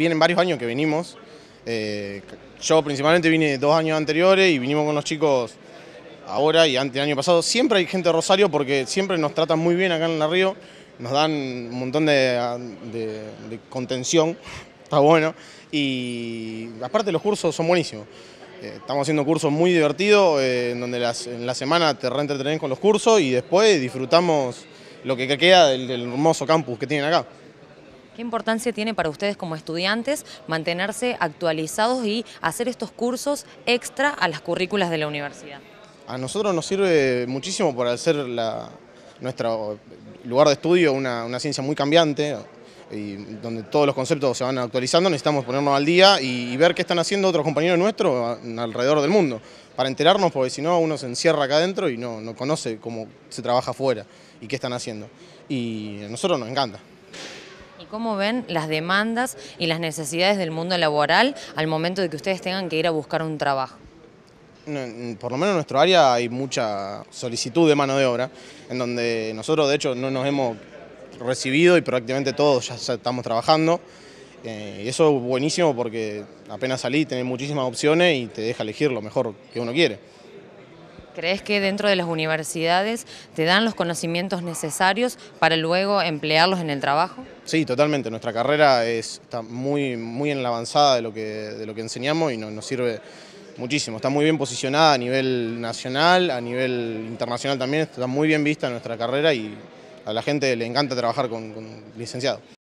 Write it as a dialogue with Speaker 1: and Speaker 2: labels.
Speaker 1: vienen varios años que venimos. Eh, yo principalmente vine dos años anteriores y vinimos con los chicos ahora y ante el año pasado. Siempre hay gente de Rosario porque siempre nos tratan muy bien acá en La Río, nos dan un montón de, contención, está bueno. Y aparte los cursos son buenísimos. Eh, estamos haciendo cursos muy divertidos, eh, en donde en la semana te reentretenés con los cursos y después disfrutamos lo que queda del hermoso campus que tienen acá.
Speaker 2: ¿Qué importancia tiene para ustedes como estudiantes mantenerse actualizados y hacer estos cursos extra a las currículas de la universidad?
Speaker 1: A nosotros nos sirve muchísimo por hacer nuestro lugar de estudio una, ciencia muy cambiante, y donde todos los conceptos se van actualizando, necesitamos ponernos al día y, ver qué están haciendo otros compañeros nuestros alrededor del mundo, para enterarnos, porque si no uno se encierra acá adentro y no, no conoce cómo se trabaja afuera y qué están haciendo. Y a nosotros nos encanta.
Speaker 2: ¿Cómo ven las demandas y las necesidades del mundo laboral al momento de que ustedes tengan que ir a buscar un trabajo?
Speaker 1: por lo menos en nuestro área hay mucha solicitud de mano de obra, en donde nosotros de hecho no nos hemos recibido y prácticamente todos ya estamos trabajando. Eh, y eso es buenísimo porque apenas salí tenés muchísimas opciones y te deja elegir lo mejor que uno quiere.
Speaker 2: ¿Crees que dentro de las universidades te dan los conocimientos necesarios para luego emplearlos en el trabajo?
Speaker 1: Sí, totalmente. Nuestra carrera está muy, muy en la avanzada de lo que, enseñamos y nos sirve muchísimo. Está muy bien posicionada a nivel nacional, a nivel internacional también. Está muy bien vista nuestra carrera y a la gente le encanta trabajar con, con licenciados.